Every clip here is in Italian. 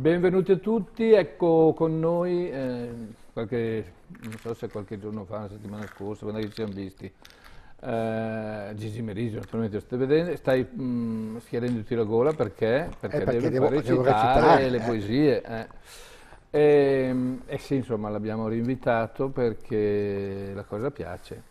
Benvenuti a tutti, ecco con noi, eh, qualche, non so se qualche giorno fa, la settimana scorsa, quando ci siamo visti, eh, Gigi Merigio, naturalmente stai, vedendo, stai mh, mm, schiarendo la gola perché, perché, eh, perché devo, recitare, devo recitare le eh. poesie. E, eh. ehm, e sì, insomma, l'abbiamo rinvitato perché la cosa piace,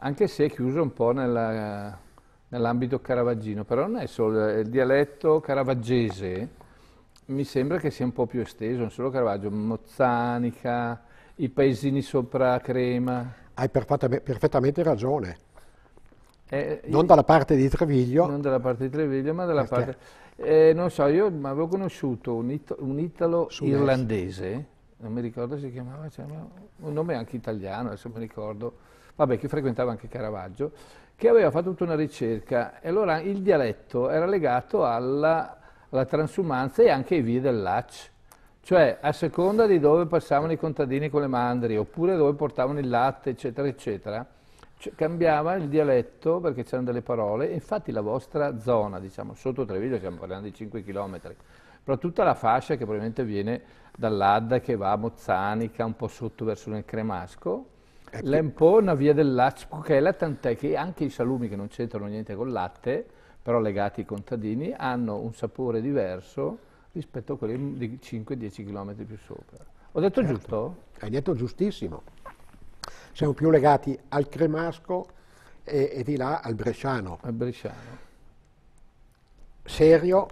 anche se è chiuso un po' nell'ambito caravaggino, però non è solo il dialetto caravaggese mi sembra che sia un po' più esteso, non solo Caravaggio, Mozzanica, i paesini sopra Crema. Hai perfettamente ragione. Eh, non dalla parte di Treviglio. Non dalla parte di Treviglio, ma dalla perché? parte... Eh, non so, io avevo conosciuto un, it un italo-irlandese, non mi ricordo si chiamava, cioè, un nome anche italiano, adesso mi ricordo, vabbè, che frequentava anche Caravaggio, che aveva fatto tutta una ricerca e allora il dialetto era legato alla la transumanza e anche i vie del Laccio. Cioè, a seconda di dove passavano i contadini con le mandri, oppure dove portavano il latte, eccetera, eccetera, cambiava il dialetto perché c'erano delle parole. Infatti la vostra zona, diciamo, sotto Treviglio, stiamo parlando di 5 km, però tutta la fascia che probabilmente viene dall'Adda, che va a Mozzanica, un po' sotto verso nel Cremasco, ecco. è una via del Laccio, Puchela, tant'è che anche i salumi che non c'entrano niente col latte, però legati ai contadini, hanno un sapore diverso rispetto a quelli di 5-10 km più sopra. Ho detto certo. giusto? Hai detto giustissimo. Siamo più legati al cremasco e, e di là al bresciano. Al bresciano. Serio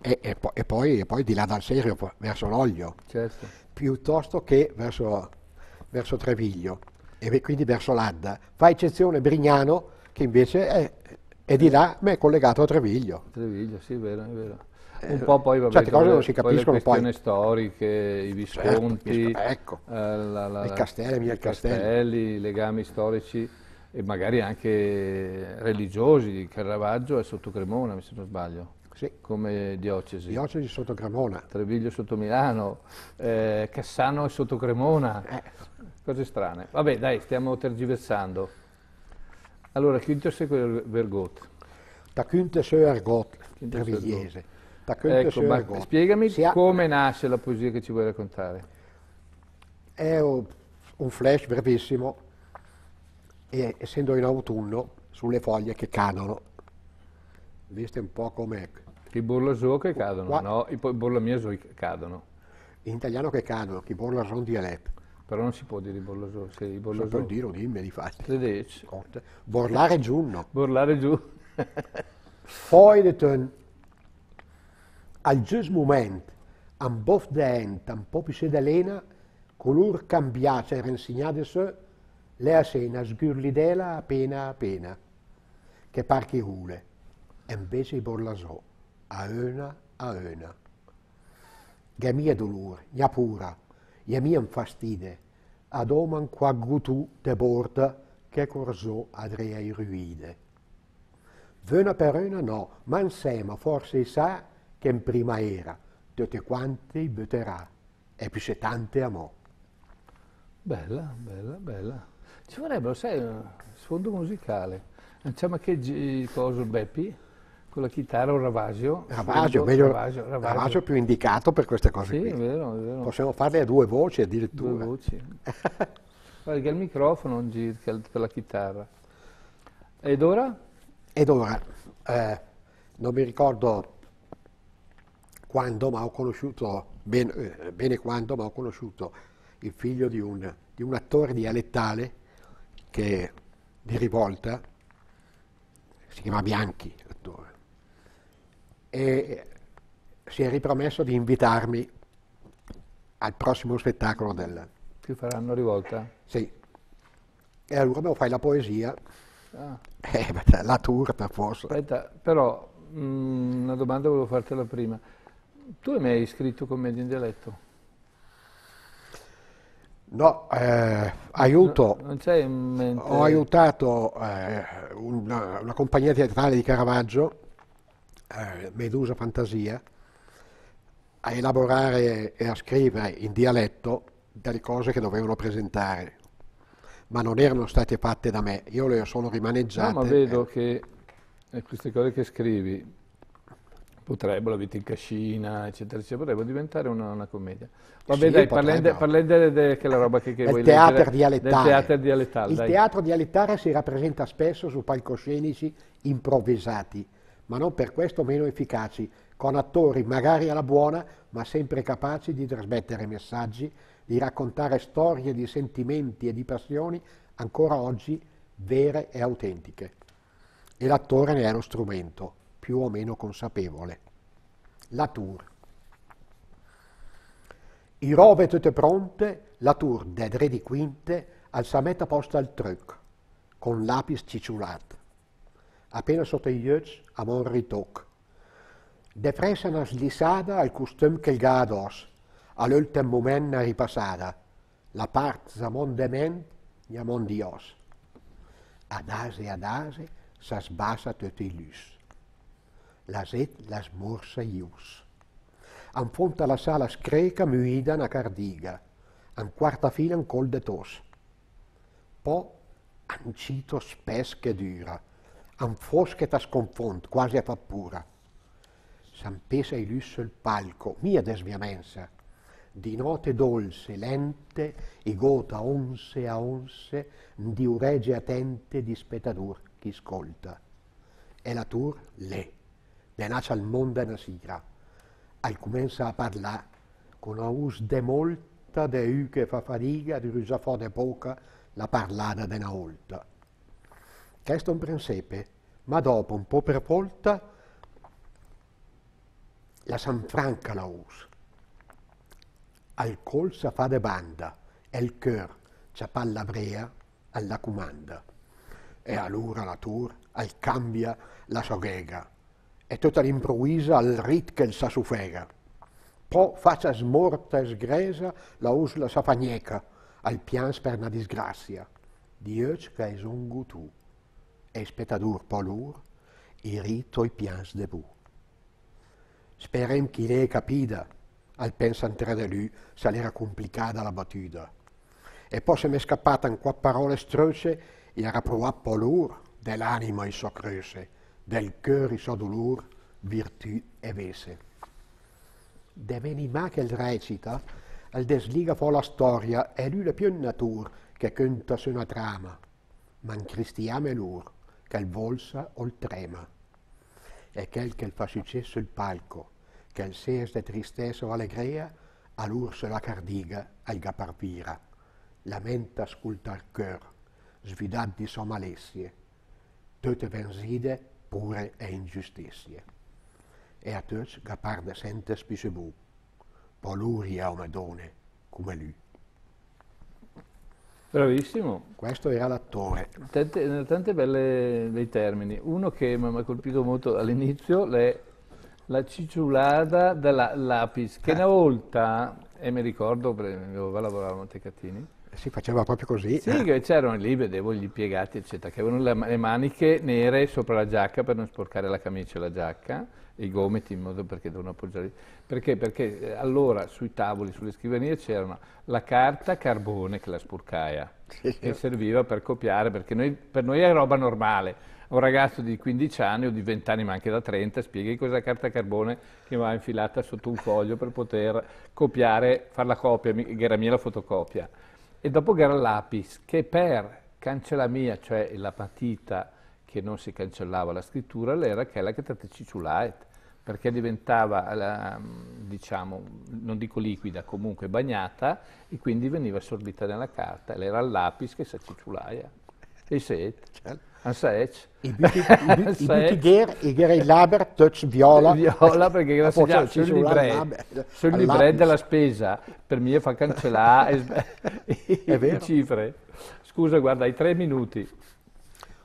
e, e, po e, poi, e poi di là dal serio verso l'olio, certo. piuttosto che verso, verso Treviglio e quindi verso l'Adda. Fa eccezione Brignano che invece è e di là, beh, è collegato a Treviglio. Treviglio, sì, è vero, è vero. Eh, Un po' poi, vabbè, certe cose non si capiscono poi. Le questioni poi. storiche, i certo, visconti, certo, ecco. eh, la, la, i castelli, i castelli, i legami storici e magari anche religiosi. Caravaggio è sotto Cremona, se non sbaglio. Sì. come diocesi. Diocesi sotto Cremona. Treviglio sotto Milano, eh, Cassano è sotto Cremona. Eh. Cose strane. Vabbè, dai, stiamo tergiversando. Allora, Quintesseur Vergot. Da Quintesseur Vergot, trevigliese. Ecco, ma Vergot. spiegami ha... come nasce la poesia che ci vuoi raccontare. È un, flash brevissimo, e, essendo in autunno, sulle foglie che cadono. Viste un po' come... Ecco. I borlasò che cadono, Qua... no? I borlamiasoi che cadono. In italiano che cadono, chi borlasò di dialetto però non si può dire Borlosone, sei Borlosone. Si può dire dimmi, himne di fatto. Borlare giù, no. Borlare giù. Foideten, al gius moment, am bof dent, am popise d'elena, colur cambiace rensignadese, lea sena sgurlidela appena appena, che parchi rule, e invece i borlasò, a una a una. öna. mia dolore, mia pura, mia mia fastide, ad oman qua quaggutu deborda, che corsò adrei ruide. Vena per una no, ma insieme forse sa che in prima era, tutti quanti butterà, e più se tante amò. Bella, bella, bella. Ci vorrebbero, sai, eh, sfondo musicale. Non c'è ma che cosa, Beppi? con la chitarra o Ravasio. Ravasio, meglio, Ravasio, Ravasio. Ravasio più indicato per queste cose sì, qui. È vero, è vero. Possiamo farle a due voci addirittura. Due voci. Guarda, il microfono non gira per la chitarra. Ed ora? Ed ora, eh, non mi ricordo quando, ma ho conosciuto, ben, eh, bene quando, ma ho conosciuto il figlio di un, di un attore dialettale che, di rivolta, si chiama Bianchi, l'attore e si è ripromesso di invitarmi al prossimo spettacolo del... Ti faranno rivolta? Sì. E allora beh, fai la poesia, ah. eh, la turta forse. Aspetta, però mh, mm, una domanda volevo fartela prima. Tu mi hai scritto commedia in dialetto? No, eh, aiuto. No, Ho aiutato eh, una, una compagnia teatrale di Caravaggio eh, Medusa Fantasia a elaborare e a scrivere in dialetto delle cose che dovevano presentare, ma non erano state fatte da me, io le sono rimaneggiate. No, ma vedo eh. che queste cose che scrivi potrebbero, la vita in cascina, eccetera, eccetera, potrebbero diventare una, una commedia. Vabbè, sì, dai, parliamo della roba che, che vuoi teatro leggere, Del teatro dialettale. Il dai. teatro dialettale si rappresenta spesso su palcoscenici improvvisati, ma non per questo meno efficaci, con attori magari alla buona, ma sempre capaci di trasmettere messaggi, di raccontare storie di sentimenti e di passioni ancora oggi vere e autentiche. E l'attore ne è lo strumento, più o meno consapevole. La tour. I rove tutte pronte, la tour de tre di quinte, al sameta posta al truc, con lapis cicciulato. appena sotto i yeux, a mon ritoc. De pressa una slissada al e costum que el gà a dos, a l'últim moment na ripassada, la part de mon dement i a mon dios. A dase a dase s'esbassa tot i lluç. La set l'esmorça ius. En font a la sala es creca muïda cardiga, en quarta fila en col de tos. Po, ancito spes que dura, am foscheta sconfont, quasi a pappura. S'ampesa il lusso il palco, mia desviamenza, di note dolce, lente, e gota onse a onse, di urege attente di spetadur chi scolta. E la tour, le, denacia al mondo una sigra, al comenza a parlare, con us de molta de u che fa fatica, di rusafò de poca, la parlata de una olta è un presepe, ma dopo, un po' per volta, la San Franca la usa. Al col sa fa de banda, e il cœur, ciapal la brea, alla comanda. E allora la tour, al cambia la soghega, e tutta l'improvvisa al rit che il sa sufega. Po faccia smorta e sgresa la us la sa fagneca, al pians per una disgrazia. Dio che è un gutù e spectadour pas lourd, iri toi pians debout. Sperem chi l'è capida, al pensantera de lui, se l'era complicata la battuta. E poi se mi è scappata in qua parole strose, e era provat polur, dell'anima il so creuse, del cœur il so dolor, virtù e vese. De venimà che il recita, il desliga fa la storia, e lui la più natura che conta su una trama, ma in cristiame lur che il o il trema. E quel che fa successo il palco, che il sia de tristezza o allegria, all'urso la cardiga, al gaparvira. La mente ascolta il cœur, svidat di sua malessie, tutte venzide pure e ingiustizie. E a tutti gapar de sentes pisebu, poluria o madone, come lui. Bravissimo. Questo era l'attore. Tante, tante belle dei termini. Uno che mi ha colpito molto all'inizio è la cicciulada della lapis, che eh. una volta, e mi ricordo, perché avevo lavorato a Tecatini, si faceva proprio così. Sì, eh. c'erano lì, vedevo gli impiegati, eccetera, che avevano le maniche nere sopra la giacca per non sporcare la camicia e la giacca, i gomiti in modo perché devono appoggiare. Perché? Perché eh, allora sui tavoli, sulle scrivanie c'erano la carta carbone, che la sporcaia, sì, che serviva per copiare, perché noi, per noi è roba normale. Un ragazzo di 15 anni o di 20 anni, ma anche da 30, spieghi cosa è carta carbone che va infilata sotto un foglio per poter copiare, fare la copia, che era mia la fotocopia. E dopo che era l'apis, che per cancellamia, cioè la patita che non si cancellava la scrittura, era che è la catateciculait, perché diventava, la, diciamo, non dico liquida, comunque bagnata, e quindi veniva assorbita nella carta, era l'apis che si acciculaia, e set. Certo. Een sec. I butiger, i gerei laber, touch viola. Viola perché grazie a sul libret, sul libret della spesa, per me fa cancellare le cifre. Scusa, guarda, hai tre minuti.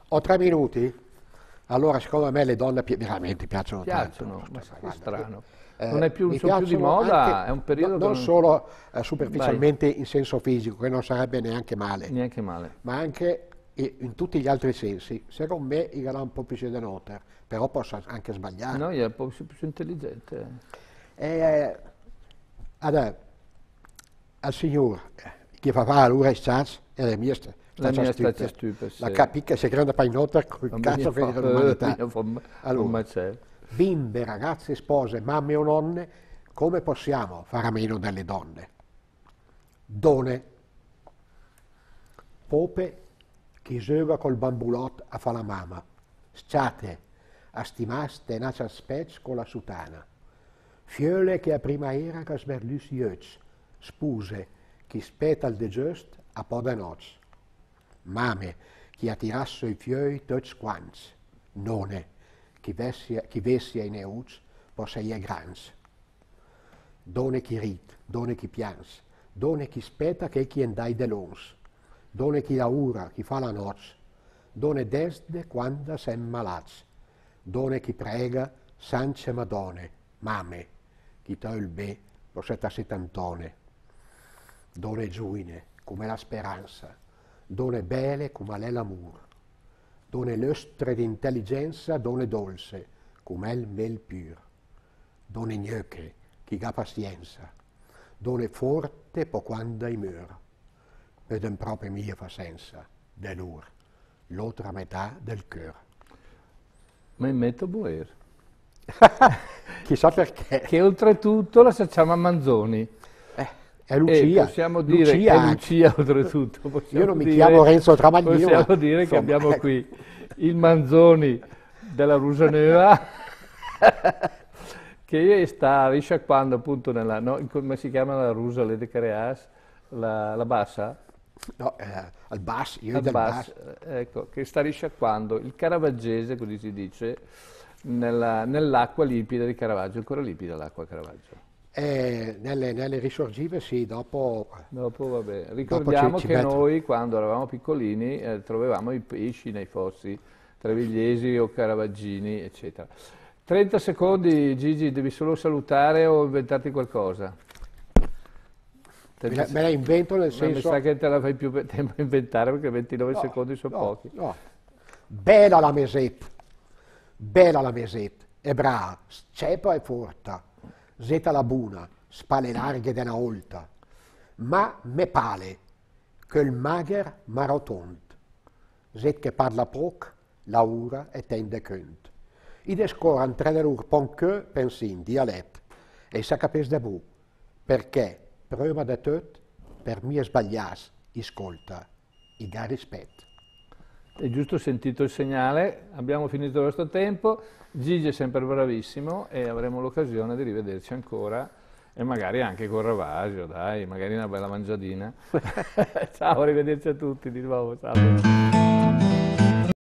Ho tre minuti? Allora, secondo me le donne pi veramente piacciono, piacciono tanto. Piacciono, ma è cioè, strano. Eh, non è più, più di moda, anche, è un periodo... No, non, non solo eh, superficialmente vai. in senso fisico, che non sarebbe neanche male. Neanche male. Ma anche in tutti gli altri sensi. Secondo me era un po' più sedanoter, però posso anche sbagliare. No, è un po' più, più intelligente. Eh, allora, al signor che fa l'ora e stans è la mia stessa. La, la mia stessa stupa, sì. La capica se grande painotta col il cazzo che è l'umanità. Allora, bimbe, ragazze, spose, mamme o nonne, come possiamo fare a meno delle donne? Done. Pope chi giova col bambulot a fa la mamma. sciate, a stimaste tenace al spez con la sutana, fiole che a prima era che smerlus jöts, spuse, chi speta il de giust a po de noz, mame, chi attirasso i fioi tots quants, none, chi vessia, i vessia in euts, posseia grans. Done chi rit, done chi pians, done chi speta che chi endai de lons, done chi laura, chi fa la noce, done desde quando sem malaz, done chi prega, sance madone, mame, chi tolbe, lo setta setantone, done giuine, come la speranza, done bele, come l'è l'amor, done l'ostre d'intelligenza, done dolce, come il mel pur, done gnocche, chi ga pazienza, done forte po quando i muro met een proppe mier van senza, den L'altra metà del cœur. Ma in metto Boer. Chissà perché. Che oltretutto la facciamo a Manzoni. Eh, è Lucia. E eh, possiamo dire Lucia. è Lucia oltretutto. Possiamo Io non mi dire, chiamo Renzo Tramaglino. Possiamo dire insomma. che abbiamo ecco. qui il Manzoni della Rusaneva che sta risciacquando appunto nella, no, come si chiama la Rusa, le Decreas, la, la Bassa, No, eh, al Bas, io al dal Bas, Bas. Eh, ecco, che sta risciacquando il Caravaggese, così si dice, nell'acqua limpida di Caravaggio, ancora limpida l'acqua Caravaggio. Eh, nelle, nelle, risorgive sì, dopo... Dopo vabbè, ricordiamo dopo ci, ci che metto. noi quando eravamo piccolini eh, trovavamo i pesci nei fossi trevigliesi o caravaggini, eccetera. 30 secondi Gigi, devi solo salutare o inventarti qualcosa. Te me, me la invento nel senso... Mi sa che te la fai più tempo a inventare perché 29 no, secondi sono no, pochi. No. Bella la mesetta, bella la mesetta, è brava, cepa e forta, zeta la buna, spalle larghe della olta, ma me pale che il mager marotont, zet che parla proc, laura e tende cunt. I descoran le dell'ur ponque pensin dialetto, e sa capes de bu, perché prima de tot, per mi sbaglias, ascolta, i ga rispetto. È giusto sentito il segnale, abbiamo finito il nostro tempo, Gigi è sempre bravissimo e avremo l'occasione di rivederci ancora e magari anche con Ravasio, dai, magari una bella mangiadina. ciao, arrivederci a tutti di nuovo, ciao.